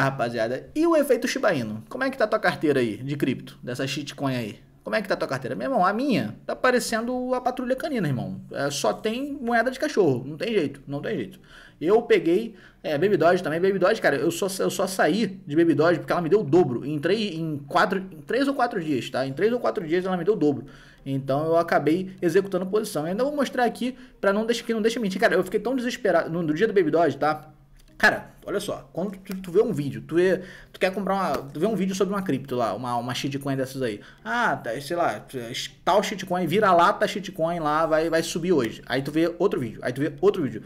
rapaziada. E o efeito Shiba Inu? Como é que tá tua carteira aí de cripto, dessa shitcoin aí? Como é que tá tua carteira? Meu irmão, a minha tá parecendo a patrulha canina, irmão. É, só tem moeda de cachorro. Não tem jeito, não tem jeito. Eu peguei é, Baby Doge também. Baby Doge, cara, eu só, eu só saí de Baby Doge porque ela me deu o dobro. entrei em, quatro, em três ou quatro dias, tá? Em três ou quatro dias ela me deu o dobro. Então eu acabei executando posição. Eu ainda vou mostrar aqui pra não deixar, que não deixa mentir. Cara, eu fiquei tão desesperado no, no dia do Baby Doge, tá? Cara, olha só, quando tu, tu vê um vídeo, tu, vê, tu quer comprar uma. Tu vê um vídeo sobre uma cripto lá, uma, uma shitcoin dessas aí. Ah, tá, sei lá, é, tal shitcoin, vira lata shitcoin lá, vai, vai subir hoje. Aí tu vê outro vídeo, aí tu vê outro vídeo.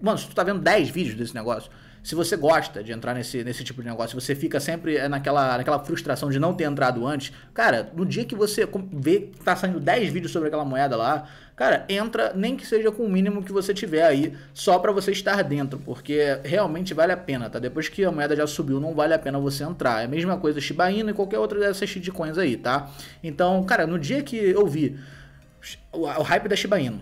Mano, se tu tá vendo 10 vídeos desse negócio, se você gosta de entrar nesse, nesse tipo de negócio, você fica sempre eh, naquela, naquela frustração de não ter entrado antes, cara, no dia que você vê que tá saindo 10 vídeos sobre aquela moeda lá, cara, entra nem que seja com o mínimo que você tiver aí, só para você estar dentro, porque realmente vale a pena, tá? Depois que a moeda já subiu, não vale a pena você entrar. É a mesma coisa Shiba Inu e qualquer outra dessas shitcoins aí, tá? Então, cara, no dia que eu vi o hype da Shiba Inu,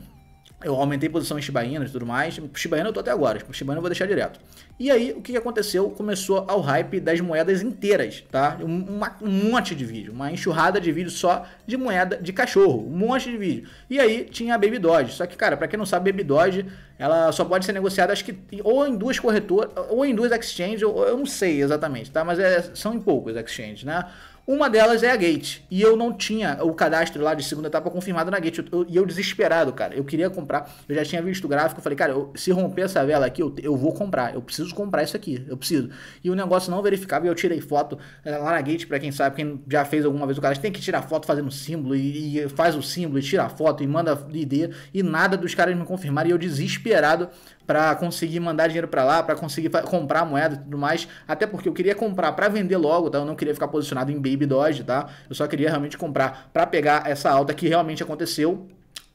eu aumentei posição em Shibaínas e tudo mais. Shibaína tipo, eu tô até agora, Shibaína tipo, eu vou deixar direto. E aí, o que aconteceu? Começou ao hype das moedas inteiras, tá? Um, um monte de vídeo, uma enxurrada de vídeo só de moeda de cachorro, um monte de vídeo. E aí tinha a Baby Doge, só que, cara, para quem não sabe, Baby Doge, ela só pode ser negociada, acho que ou em duas corretoras, ou em duas exchanges, eu não sei exatamente, tá? Mas é, são em poucas exchanges, né? Uma delas é a Gate. E eu não tinha o cadastro lá de segunda etapa confirmado na Gate. Eu, eu, e eu desesperado, cara. Eu queria comprar. Eu já tinha visto o gráfico. Eu falei, cara, eu, se romper essa vela aqui, eu, eu vou comprar. Eu preciso comprar isso aqui. Eu preciso. E o negócio não verificava. E eu tirei foto eh, lá na Gate, pra quem sabe, quem já fez alguma vez o cadastro, tem que tirar foto fazendo símbolo. E, e faz o símbolo, e tira a foto, e manda ID. E nada dos caras me confirmaram. E eu desesperado para conseguir mandar dinheiro para lá, para conseguir comprar moeda e tudo mais. Até porque eu queria comprar para vender logo, tá? Eu não queria ficar posicionado em Baby Doge, tá? Eu só queria realmente comprar para pegar essa alta que realmente aconteceu.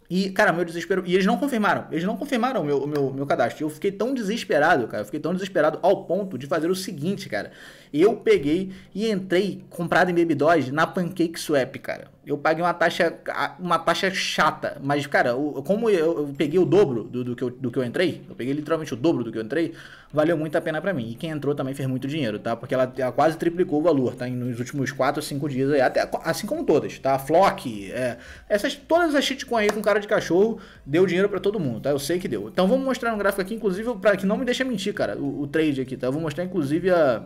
E, cara, meu desespero. E eles não confirmaram. Eles não confirmaram o meu, meu, meu cadastro. Eu fiquei tão desesperado, cara. Eu fiquei tão desesperado ao ponto de fazer o seguinte, cara. Eu peguei e entrei comprado em Baby Doge na Pancake Swap, cara eu paguei uma taxa, uma taxa chata. Mas, cara, como eu, peguei o dobro do, do, que eu, do que eu entrei, eu peguei literalmente o dobro do que eu entrei, valeu muito a pena para mim. E quem entrou também fez muito dinheiro, tá? Porque ela, ela quase triplicou o valor, tá? E nos últimos 4 5 dias aí, até, assim como todas, tá? Flock, é, essas, todas as shitcoins aí com cara de cachorro, deu dinheiro para todo mundo, tá? Eu sei que deu. Então vamos mostrar um gráfico aqui, inclusive, para que não me deixe mentir, cara, o, o trade aqui, tá? Eu vou mostrar, inclusive, a,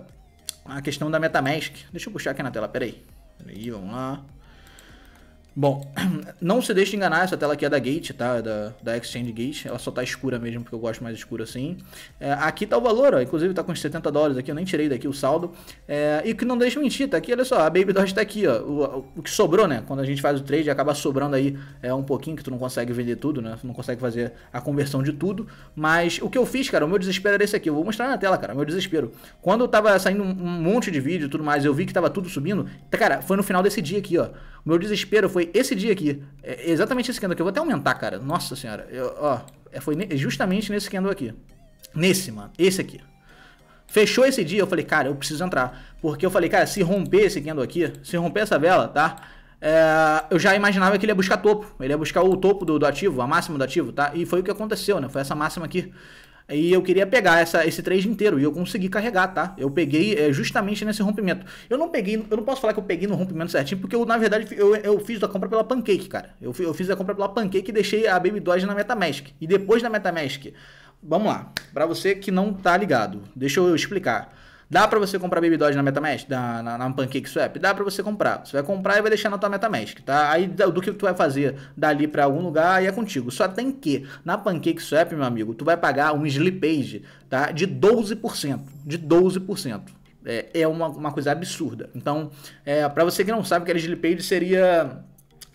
a questão da Metamask. Deixa eu puxar aqui na tela, peraí. Peraí, vamos lá. Bom, não se deixe enganar, essa tela aqui é da Gate, tá? É da, da Exchange Gate. Ela só tá escura mesmo, porque eu gosto mais escura assim. É, aqui tá o valor, ó. Inclusive tá com 70 dólares aqui, eu nem tirei daqui o saldo. É, e que não deixe mentir, tá aqui, olha só, a Baby Doge tá aqui, ó. O, o que sobrou, né? Quando a gente faz o trade, acaba sobrando aí é, um pouquinho, que tu não consegue vender tudo, né? Tu não consegue fazer a conversão de tudo. Mas o que eu fiz, cara, o meu desespero era esse aqui. Eu vou mostrar na tela, cara, meu desespero. Quando eu tava saindo um monte de vídeo e tudo mais, eu vi que tava tudo subindo. Cara, foi no final desse dia aqui, ó meu desespero foi esse dia aqui. É exatamente esse candle aqui. Eu vou até aumentar, cara. Nossa senhora. Eu, ó, é, foi justamente nesse candle aqui. Nesse, mano. Esse aqui. Fechou esse dia, eu falei, cara, eu preciso entrar. Porque eu falei, cara, se romper esse candle aqui, se romper essa vela, tá? É, eu já imaginava que ele ia buscar topo. Ele ia buscar o topo do, do, ativo, a máxima do ativo, tá? E foi o que aconteceu, né? Foi essa máxima aqui. E eu queria pegar essa, esse trade inteiro. E eu consegui carregar, tá? Eu peguei é, justamente nesse rompimento. Eu não peguei, eu não posso falar que eu peguei no rompimento certinho, porque eu, na verdade, eu, eu fiz a compra pela Pancake, cara. Eu, eu fiz a compra pela Pancake e deixei a Baby Doge na Metamask. E depois na Metamask, vamos lá. Para você que não tá ligado, deixa eu explicar. Dá para você comprar Baby Doge na MetaMask, na, na, na Swap, Dá para você comprar. Você vai comprar e vai deixar na tua MetaMask, tá? Aí do que tu vai fazer dali para algum lugar, aí é contigo. Só tem que na Pancake Swap, meu amigo, tu vai pagar um slippage, tá? De 12%, de 12%. É, é uma, uma coisa absurda. Então, é, para você que não sabe, que era slippage seria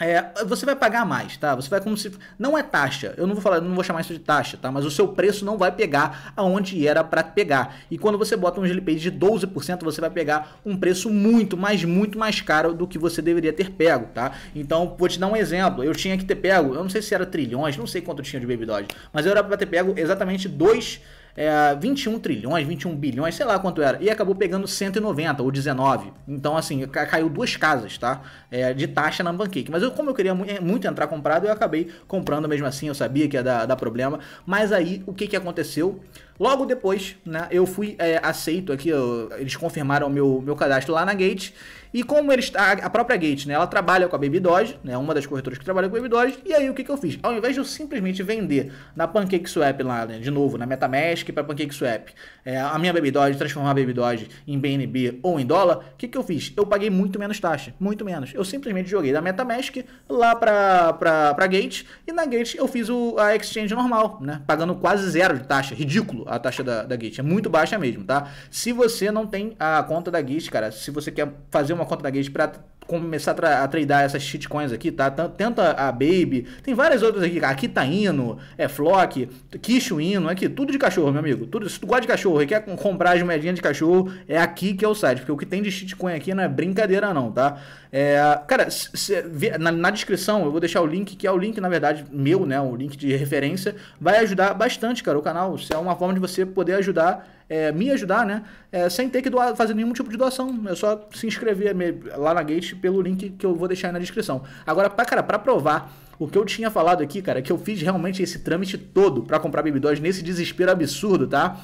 é, você vai pagar mais, tá? Você vai como se não é taxa. Eu não vou falar, não vou chamar isso de taxa, tá? Mas o seu preço não vai pegar aonde era para pegar. E quando você bota um GLP de 12%, você vai pegar um preço muito, mas muito mais caro do que você deveria ter pego, tá? Então, vou te dar um exemplo. Eu tinha que ter pego, eu não sei se era trilhões, não sei quanto tinha de Baby Dodge, mas eu era para ter pego exatamente dois é, 21 trilhões, 21 bilhões, sei lá quanto era, e acabou pegando 190 ou 19. Então, assim, caiu duas casas, tá? É, de taxa na bancake Mas eu, como eu queria é, muito entrar comprado, eu acabei comprando mesmo assim, eu sabia que ia dar, dar problema. Mas aí, o que, que aconteceu? Logo depois, né, eu fui é, aceito aqui, eu, eles confirmaram meu, meu cadastro lá na Gate. E como eles, a, a própria Gate, né, ela trabalha com a Baby Doge, né, uma das corretoras que trabalha com a Baby Doge. E aí o que, que eu fiz? Ao invés de eu simplesmente vender na PancakeSwap lá, né, de novo, na MetaMask para PancakeSwap, é, a minha Baby Doge, transformar a Baby Doge em BNB ou em dólar, o que, que eu fiz? Eu paguei muito menos taxa, muito menos. Eu simplesmente joguei da MetaMask lá para pra, Gate e na Gate eu fiz o, a exchange normal, né, pagando quase zero de taxa, ridículo a taxa da, da Git. É muito baixa mesmo, tá? Se você não tem a conta da Git, cara, se você quer fazer uma conta da Git para começar a, tra a tradear essas shitcoins aqui, tá? Tenta a Baby, tem várias outras aqui, aqui tá Ino, é Flock, Kishu Hino, aqui, tudo de cachorro, meu amigo. Tudo, se tu gosta de cachorro e quer comprar as moedinhas de cachorro, é aqui que é o site, porque o que tem de shitcoin aqui não é brincadeira não, tá? É, cara, se, na, na, descrição eu vou deixar o link, que é o link, na verdade, meu, né? O link de referência, vai ajudar bastante, cara, o canal. Se é uma forma de de você poder ajudar, é, me ajudar, né? É, sem ter que doar, fazer nenhum tipo de doação. É só se inscrever lá na Gate pelo link que eu vou deixar aí na descrição. Agora, pra, cara, para provar o que eu tinha falado aqui, cara, que eu fiz realmente esse trâmite todo para comprar Baby nesse desespero absurdo, tá?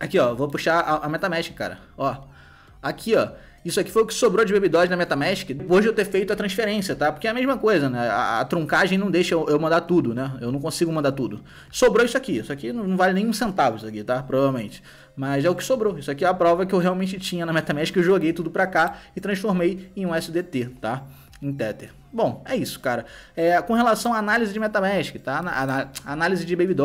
Aqui, ó, vou puxar a, a MetaMask, cara. Ó, aqui, ó. Isso aqui foi o que sobrou de Baby na Metamask depois de eu ter feito a transferência, tá? Porque é a mesma coisa, né? A, a truncagem não deixa eu, eu, mandar tudo, né? Eu não consigo mandar tudo. Sobrou isso aqui. Isso aqui não, não vale nem um centavo, isso aqui, tá? Provavelmente. Mas é o que sobrou. Isso aqui é a prova que eu realmente tinha na Metamask. Eu joguei tudo pra cá e transformei em um SDT, tá? Em Tether. Bom, é isso, cara. É, com relação à análise de Metamask, tá? na análise de Baby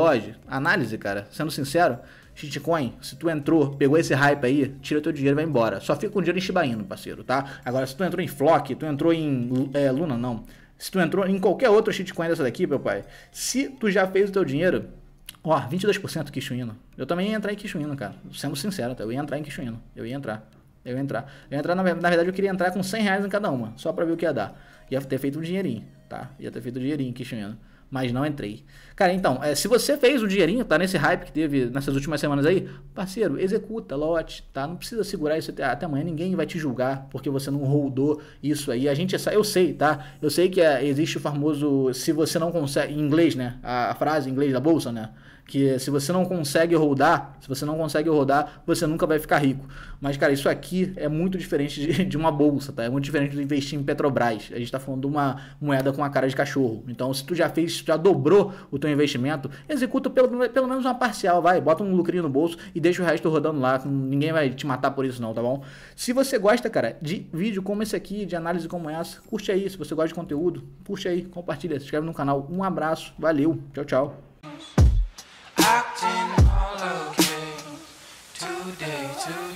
Análise, cara, sendo sincero, shitcoin, se tu entrou, pegou esse hype aí, tira teu dinheiro e vai embora. Só fica com dinheiro em Shiba Inu, parceiro, tá? Agora, se tu entrou em Flock, tu entrou em é, Luna, não. Se tu entrou em qualquer outra shitcoin dessa daqui, meu pai, se tu já fez o teu dinheiro, Ó, oh, 22% Kishuino. Eu também ia entrar em Kishuino, cara. Sendo sincero, tá? eu ia entrar em Kishuino. Eu ia entrar. Eu ia entrar. Eu ia entrar, na, na verdade, eu queria entrar com 100 reais em cada uma, só pra ver o que ia dar. Ia ter feito um dinheirinho, tá? Ia ter feito um dinheirinho em Kishuino mas não entrei. Cara, então, é, se você fez o dinheirinho, tá nesse hype que teve nessas últimas semanas aí, parceiro, executa, lote, tá? Não precisa segurar isso até, até amanhã, ninguém vai te julgar porque você não rodou isso aí. A gente, é eu sei, tá? Eu sei que é, existe o famoso, se você não consegue, em inglês, né? A, a frase em inglês da bolsa, né? Que se você não consegue rodar, se você não consegue rodar, você nunca vai ficar rico. Mas, cara, isso aqui é muito diferente de, de uma bolsa, tá? É muito diferente de investir em Petrobras. A gente tá falando de uma moeda com a cara de cachorro. Então, se tu já fez, já dobrou o teu investimento, executa pelo, pelo menos uma parcial, vai. Bota um lucrinho no bolso e deixa o resto rodando lá. Ninguém vai te matar por isso não, tá bom? Se você gosta, cara, de vídeo como esse aqui, de análise como essa, curte aí. Se você gosta de conteúdo, curte aí, compartilha, se inscreve no canal. Um abraço, valeu, tchau, tchau. acting all okay today, today.